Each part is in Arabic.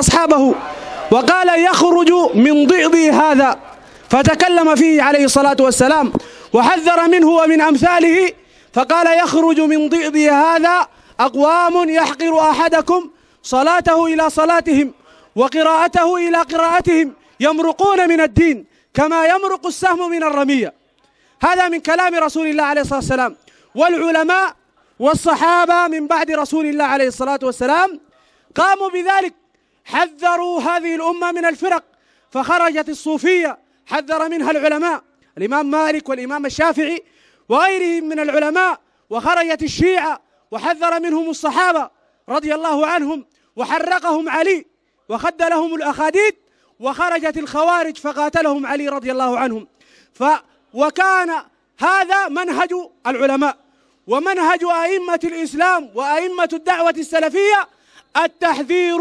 أصحابه وقال يخرج من ضئضي هذا فتكلم فيه عليه الصلاة والسلام وحذر منه ومن أمثاله فقال يخرج من ضئضي هذا أقوام يحقر أحدكم صلاته إلى صلاتهم وقراءته إلى قراءتهم يمرقون من الدين كما يمرق السهم من الرمية هذا من كلام رسول الله عليه الصلاة والسلام والعلماء والصحابة من بعد رسول الله عليه الصلاة والسلام قاموا بذلك حذروا هذه الأمة من الفرق فخرجت الصوفية حذر منها العلماء الإمام مالك والإمام الشافعي وغيرهم من العلماء وخرجت الشيعة وحذر منهم الصحابة رضي الله عنهم وحرقهم علي وخد لهم الأخاديد وخرجت الخوارج فقاتلهم علي رضي الله عنهم ف وكان هذا منهج العلماء ومنهج أئمة الإسلام وأئمة الدعوة السلفية التحذير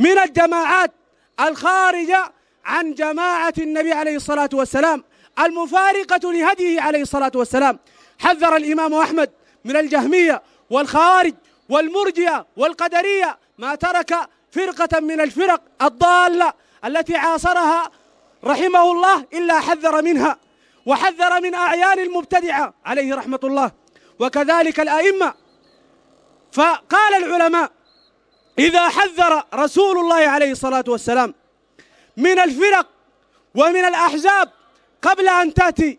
من الجماعات الخارجة عن جماعة النبي عليه الصلاة والسلام المفارقة لهديه عليه الصلاة والسلام حذر الإمام أحمد من الجهمية والخوارج والمرجئة والقدرية ما ترك فرقة من الفرق الضالة التي عاصرها رحمه الله إلا حذر منها وحذر من أعيان المبتدعة عليه رحمة الله وكذلك الأئمة فقال العلماء إذا حذر رسول الله عليه الصلاة والسلام من الفرق ومن الأحزاب قبل أن تأتي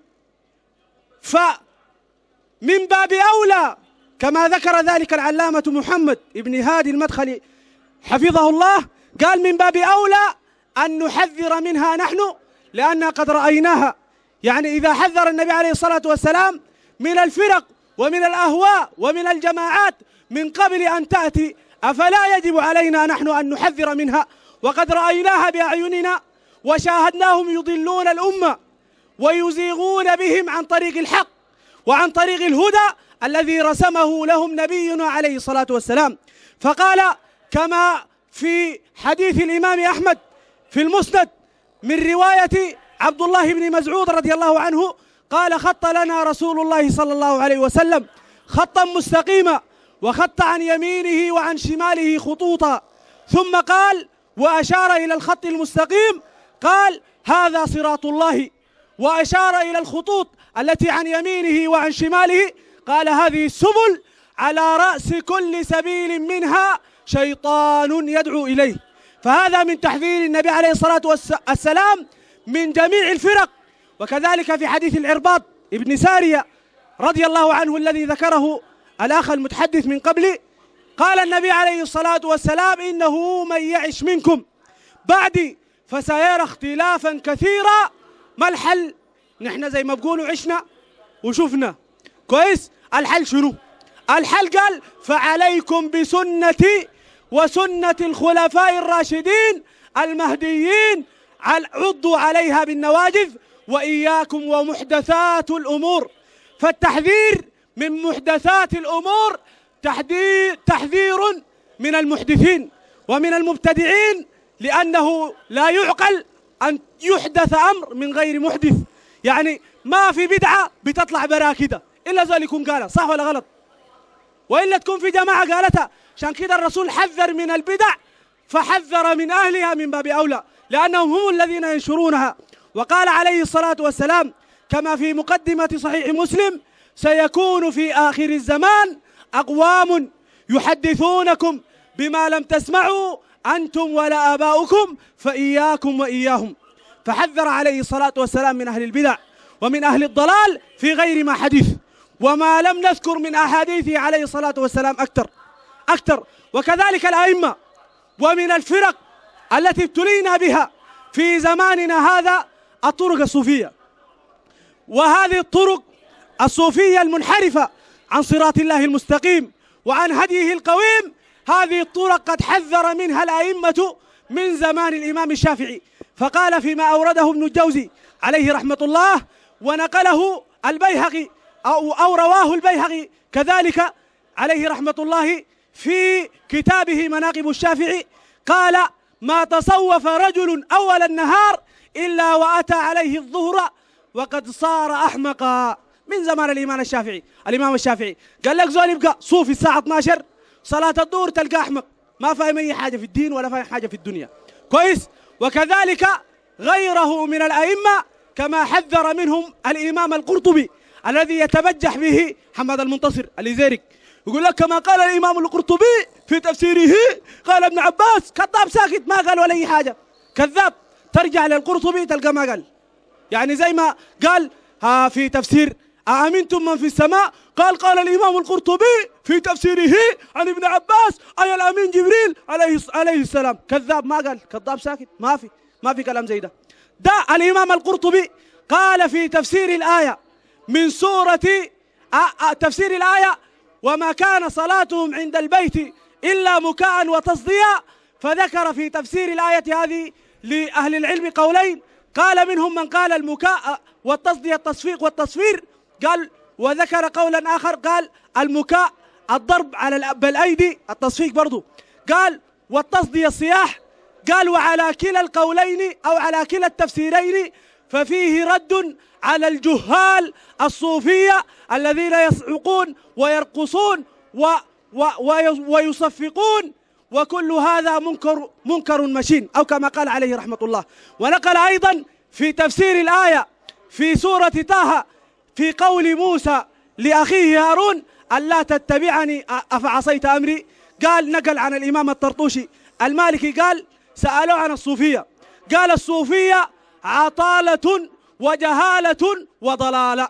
فمن باب أولى كما ذكر ذلك العلامة محمد ابن هادي المدخلي حفظه الله قال من باب أولى أن نحذر منها نحن لأننا قد رأيناها يعني إذا حذر النبي عليه الصلاة والسلام من الفرق ومن الأهواء ومن الجماعات من قبل أن تأتي أفلا يجب علينا نحن أن نحذر منها وقد رأيناها بأعيننا وشاهدناهم يضلون الأمة ويزيغون بهم عن طريق الحق وعن طريق الهدى الذي رسمه لهم نبينا عليه الصلاة والسلام فقال كما في حديث الإمام أحمد في المسند من رواية عبد الله بن مزعود رضي الله عنه قال خط لنا رسول الله صلى الله عليه وسلم خطا مستقيما وخط عن يمينه وعن شماله خطوطا ثم قال وأشار إلى الخط المستقيم قال هذا صراط الله وأشار إلى الخطوط التي عن يمينه وعن شماله قال هذه السبل على رأس كل سبيل منها شيطان يدعو إليه فهذا من تحذير النبي عليه الصلاة والسلام من جميع الفرق وكذلك في حديث العرباط ابن سارية رضي الله عنه الذي ذكره الأخ المتحدث من قبلي قال النبي عليه الصلاة والسلام إنه من يعش منكم بعدي فسيرى اختلافا كثيرا ما الحل نحن زي ما بقولوا عشنا وشفنا كويس الحل شنو الحل قال فعليكم بسنتي وسنة الخلفاء الراشدين المهديين عضوا عليها بالنواجذ وإياكم ومحدثات الأمور فالتحذير من محدثات الأمور تحذير من المحدثين ومن المبتدعين لأنه لا يعقل أن يحدث أمر من غير محدث يعني ما في بدعة بتطلع برا كده إلا زول يكون قالها صح ولا غلط وإلا تكون في جماعة قالتها عشان كده الرسول حذر من البدع فحذر من أهلها من باب أولى لأنهم هم الذين ينشرونها وقال عليه الصلاة والسلام كما في مقدمة صحيح مسلم سيكون في آخر الزمان أقوام يحدثونكم بما لم تسمعوا أنتم ولا آباؤكم فإياكم وإياهم فحذر عليه الصلاة والسلام من أهل البدع ومن أهل الضلال في غير ما حديث وما لم نذكر من أحاديثه عليه الصلاة والسلام أكثر أكثر وكذلك الأئمة ومن الفرق التي ابتلينا بها في زماننا هذا الطرق الصوفية وهذه الطرق الصوفية المنحرفة عن صراط الله المستقيم وعن هديه القويم هذه الطرق قد حذر منها الأئمة من زمان الإمام الشافعي فقال فيما أورده ابن الجوزي عليه رحمة الله ونقله البيهقي أو, أو رواه البيهقي كذلك عليه رحمة الله في كتابه مناقب الشافعي قال ما تصوف رجل أول النهار إلا وأتى عليه الظهر وقد صار أحمقا من زمان الإمام الشافعي الإمام الشافعي قال لك زول يبقى صوفي الساعة 12 صلاة الظهر تلقى أحمق ما فاهم أي حاجة في الدين ولا فاهم حاجة في الدنيا كويس وكذلك غيره من الأئمة كما حذر منهم الإمام القرطبي الذي يتبجح به حماد المنتصر الإزيرك يقول لك كما قال الإمام القرطبي في تفسيره قال ابن عباس كذاب ساكت ما قال ولا أي حاجة كذاب ترجع للقرطبي تلقى ما قال يعني زي ما قال في تفسير أأمنتم من في السماء قال قال الإمام القرطبي في تفسيره عن ابن عباس أي الأمين جبريل عليه عليه السلام كذاب ما قال كذاب ساكت ما في ما في كلام زي ده ده الإمام القرطبي قال في تفسير الآية من سورة تفسير الآية وما كان صلاتهم عند البيت إلا مكاء وتصديا فذكر في تفسير الآية هذه لأهل العلم قولين قال منهم من قال المكاء والتصدية التصفيق والتصفير قال وذكر قولا آخر قال المكاء الضرب على بالأيدي التصفيق برضو قال والتصدي الصياح قال وعلى كلا القولين أو على كلا التفسيرين ففيه رد على الجهال الصوفية الذين يصعقون ويرقصون و و ويصفقون وكل هذا منكر منكر مشين أو كما قال عليه رحمة الله ونقل أيضا في تفسير الآية في سورة طه في قول موسى لأخيه هارون ألا تتبعني أفعصيت أمري قال نقل عن الإمام الطرطوشي المالكي قال سألوه عن الصوفية قال الصوفية عطالة وجهالة وضلالة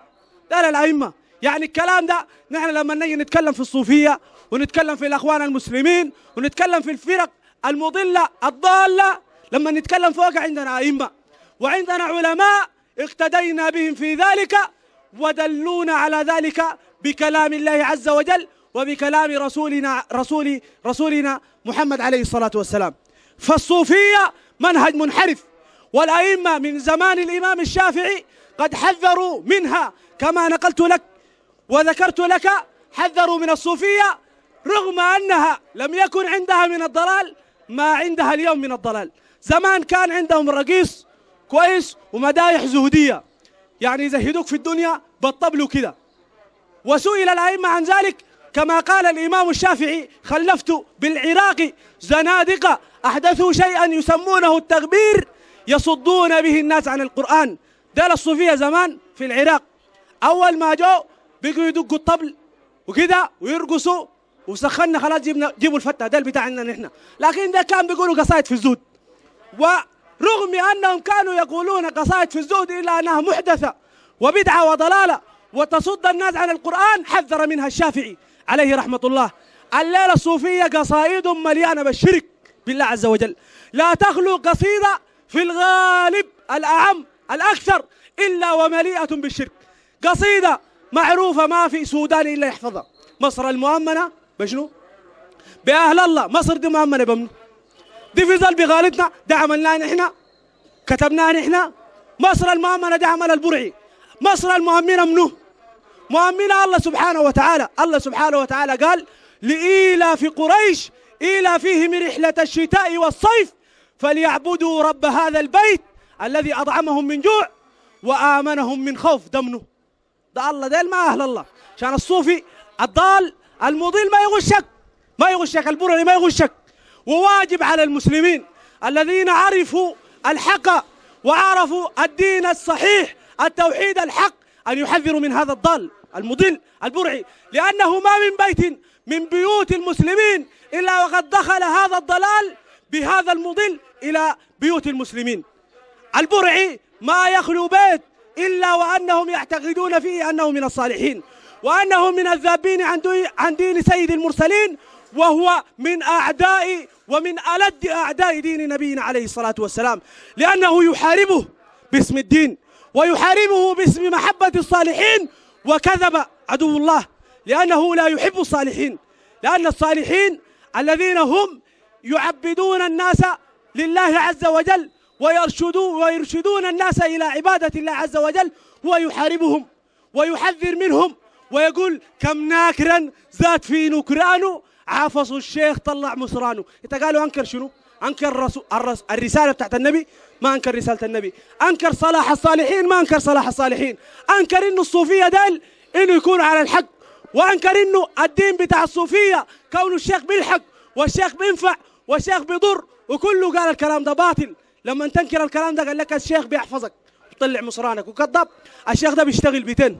قال الأئمة يعني الكلام ده نحن لما نجي نتكلم في الصوفية ونتكلم في الأخوان المسلمين ونتكلم في الفرق المضلة الضالة لما نتكلم فوق عندنا أئمة وعندنا علماء اقتدينا بهم في ذلك ودلونا على ذلك بكلام الله عز وجل وبكلام رسولنا رسول رسولنا محمد عليه الصلاة والسلام فالصوفية منهج منحرف والأئمة من زمان الإمام الشافعي قد حذروا منها كما نقلت لك وذكرت لك حذروا من الصوفية رغم أنها لم يكن عندها من الضلال ما عندها اليوم من الضلال زمان كان عندهم الرقيص كويس ومدايح زهدية يعني يزهدوك في الدنيا بالطبل وكده وسئل الأئمة عن ذلك كما قال الإمام الشافعي خلفت بالعراق زنادقة أحدثوا شيئا يسمونه التغبير يصدون به الناس عن القرآن دال الصوفية زمان في العراق أول ما جو بقوا يدقوا الطبل وكده ويرقصوا وسخنا خلاص جبنا جيبوا الفتة ده بتاعنا نحن لكن ده كان بيقولوا قصايد في الزود رغم أنهم كانوا يقولون قصائد في الزهد إلا أنها محدثة وبدعة وضلالة وتصد الناس عن القرآن حذر منها الشافعي عليه رحمة الله الليلة الصوفية قصائد مليانة بالشرك بالله عز وجل لا تخلو قصيدة في الغالب الأعم الأكثر إلا ومليئة بالشرك قصيدة معروفة ما في سودان إلا يحفظها مصر المؤمنة بشنو؟ بأهل الله مصر دي مؤمنة بمنو؟ دي فيزل بغالطنا ده عملناه نحن كتبناه نحن مصر المؤمنة ده عمل البرعي مصر المؤمنة منه مؤمنة الله سبحانه وتعالى الله سبحانه وتعالى قال لإيلا في قريش إيلا فيهم رحلة الشتاء والصيف فليعبدوا رب هذا البيت الذي أطعمهم من جوع وآمنهم من خوف دمنه ده الله ده ما أهل الله عشان الصوفي الضال المضل ما يغشك ما يغشك البرعي ما يغشك وواجب على المسلمين الذين عرفوا الحق وعرفوا الدين الصحيح التوحيد الحق أن يحذروا من هذا الضال المضل البرعي لأنه ما من بيت من بيوت المسلمين إلا وقد دخل هذا الضلال بهذا المضل إلى بيوت المسلمين البرعي ما يخلو بيت إلا وأنهم يعتقدون فيه أنه من الصالحين وأنه من الذابين عن دين سيد المرسلين وهو من أعداء ومن ألد أعداء دين نبينا عليه الصلاة والسلام لأنه يحاربه باسم الدين ويحاربه باسم محبة الصالحين وكذب عدو الله لأنه لا يحب الصالحين لأن الصالحين الذين هم يعبدون الناس لله عز وجل ويرشدون ويرشدون الناس إلى عبادة الله عز وجل ويحاربهم ويحذر منهم ويقول كم ناكرا زاد في نكرانه عافصوا الشيخ طلع مصرانه انت قالوا انكر شنو انكر الرس... الرساله بتاعت النبي ما انكر رساله النبي انكر صلاح الصالحين ما انكر صلاح الصالحين انكر انه الصوفيه دال انه يكون على الحق وانكر انه الدين بتاع الصوفيه كونه الشيخ بيلحق والشيخ بينفع والشيخ بيضر وكله قال الكلام ده باطل لما تنكر الكلام ده قال لك الشيخ بيحفظك طلع مصرانك وكذب الشيخ ده بيشتغل بيتين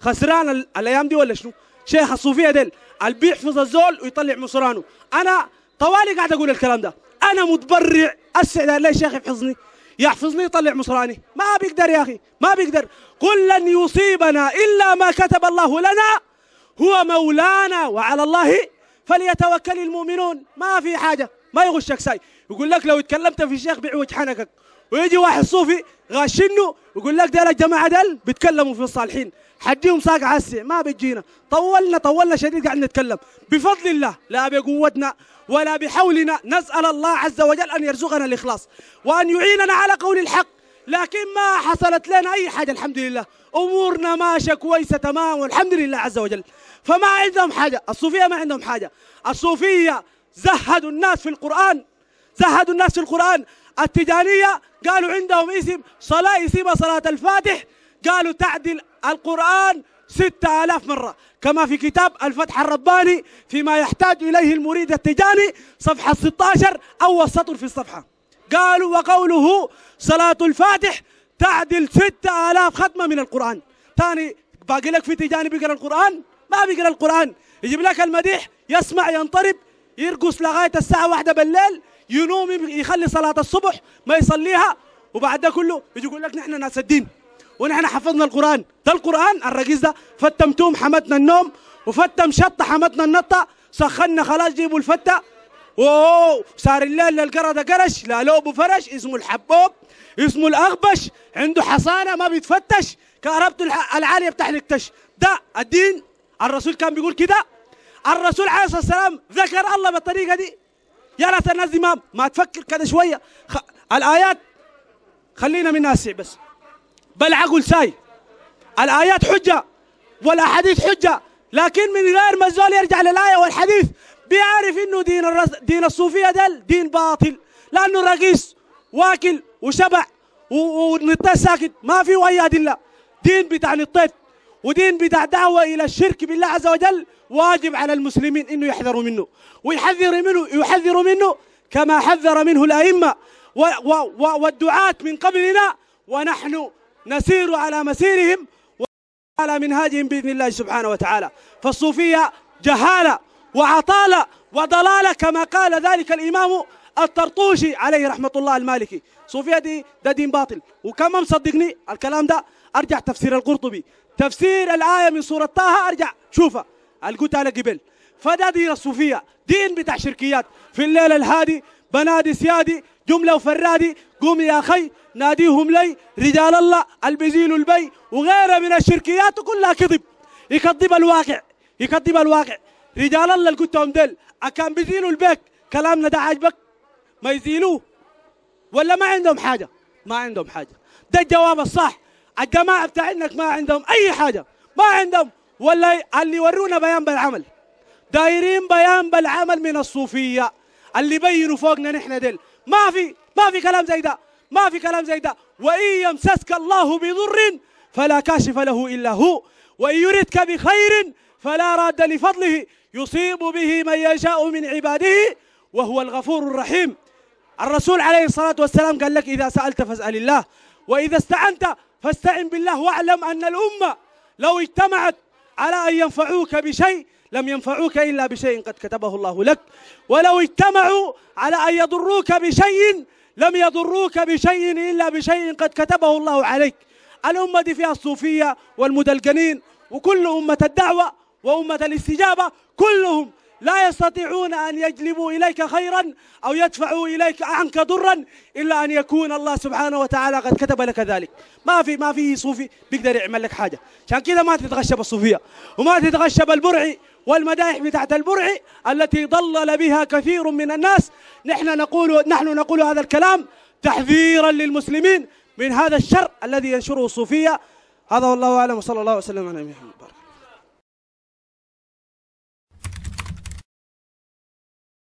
خسران الايام دي ولا شنو شيخ الصوفيه ديل البيع في الزول ويطلع مصرانه انا طوالي قاعد اقول الكلام ده انا متبرع السعداء لا شيخ يحفظني يحفظني يطلع مصراني ما بيقدر يا اخي ما بيقدر قل لن يصيبنا الا ما كتب الله لنا هو مولانا وعلى الله فليتوكل المؤمنون ما في حاجه ما يغشك ساي يقول لك لو تكلمت في الشيخ بيعوج حنكك ويجي واحد صوفي غاشنه ويقول لك ديل الجماعه ديل بيتكلموا في الصالحين حديهم ساق عسي ما بتجينا طولنا طولنا شديد قاعد نتكلم بفضل الله لا بقوتنا ولا بحولنا نسال الله عز وجل ان يرزقنا الاخلاص وان يعيننا على قول الحق لكن ما حصلت لنا اي حاجه الحمد لله امورنا ماشيه كويسه تمام والحمد لله عز وجل فما عندهم حاجه الصوفيه ما عندهم حاجه الصوفيه زهدوا الناس في القران زهدوا الناس في القران التجانية قالوا عندهم اسم صلاة اسمها صلاة الفاتح قالوا تعدل القرآن ستة آلاف مرة كما في كتاب الفتح الرباني فيما يحتاج إليه المريد التجاني صفحة 16 أول سطر في الصفحة قالوا وقوله صلاة الفاتح تعدل ستة آلاف ختمة من القرآن ثاني باقي لك في تجاني بيقرأ القرآن ما بيقرأ القرآن يجيب لك المديح يسمع ينطرب يرقص لغاية الساعة واحدة بالليل ينوم يخلي صلاة الصبح ما يصليها وبعد ده كله بيجي يقول لك نحن ناس الدين ونحن حفظنا القرآن ده القرآن الرجيز ده فتم توم حمتنا النوم وفتم شطة حمتنا النطة سخنا خلاص جيبوا الفتة اوه سار الليل للقرى ده قرش لا لوب وفرش اسمه الحبوب اسمه الاغبش عنده حصانه ما بيتفتش كهربته العاليه بتحركتش ده الدين الرسول كان بيقول كده الرسول عليه الصلاه والسلام ذكر الله بالطريقه دي يا ريت الناس دي ما ما تفكر كذا شويه خ... الايات خلينا منها ناسع بس بل عقل ساي الايات حجه والاحاديث حجه لكن من غير ما الزول يرجع للايه والحديث بيعرف انه دين الرس... دين الصوفيه ده دين باطل لانه رقيص واكل وشبع ونطيت ساكت ما في اي ادله دين بتاع نطيت ودين بتاع دعوه الى الشرك بالله عز وجل واجب على المسلمين انه يحذروا منه ويحذر منه يحذر منه كما حذر منه الائمه والدعاة من قبلنا ونحن نسير على مسيرهم وعلى منهاجهم باذن الله سبحانه وتعالى فالصوفيه جهاله وعطاله وضلاله كما قال ذلك الامام الطرطوشي عليه رحمه الله المالكي صوفيه دي ده دين باطل وكما مصدقني الكلام ده ارجع تفسير القرطبي تفسير الايه من سوره طه ارجع شوفها على قبل فده دين الصوفية دين بتاع شركيات في الليل الهادي بنادي سيادي جملة وفرادي قوم يا أخي ناديهم لي رجال الله البزيل البي وغيره من الشركيات كلها كذب يكذب الواقع يكذب الواقع رجال الله اللي قلتهم ديل أكان بزيلوا البيك كلامنا ده عاجبك ما يزيلوه ولا ما عندهم حاجة ما عندهم حاجة ده الجواب الصح الجماعة إنك ما عندهم أي حاجة ما عندهم ولا اللي يورونا بيان بالعمل دايرين بيان بالعمل من الصوفيه اللي بينوا فوقنا نحن دل ما في ما في كلام زي ده ما في كلام زي ده وان يمسسك الله بضر فلا كاشف له الا هو وان يردك بخير فلا راد لفضله يصيب به من يشاء من عباده وهو الغفور الرحيم الرسول عليه الصلاه والسلام قال لك اذا سالت فاسال الله واذا استعنت فاستعن بالله واعلم ان الامه لو اجتمعت على أن ينفعوك بشيء لم ينفعوك إلا بشيء قد كتبه الله لك ولو اجتمعوا على أن يضروك بشيء لم يضروك بشيء إلا بشيء قد كتبه الله عليك الأمة دي فيها الصوفية والمدلقنين وكل أمة الدعوة وأمة الاستجابة كلهم لا يستطيعون أن يجلبوا إليك خيرا أو يدفعوا إليك عنك ضرا إلا أن يكون الله سبحانه وتعالى قد كتب لك ذلك ما في ما في صوفي بيقدر يعمل لك حاجة عشان كذا ما تتغشى بالصوفية وما تتغشى بالبرعي والمدائح بتاعت البرع التي ضلل بها كثير من الناس نحن نقول نحن نقول هذا الكلام تحذيرا للمسلمين من هذا الشر الذي ينشره الصوفية هذا والله أعلم وصلى الله وسلم على نبينا محمد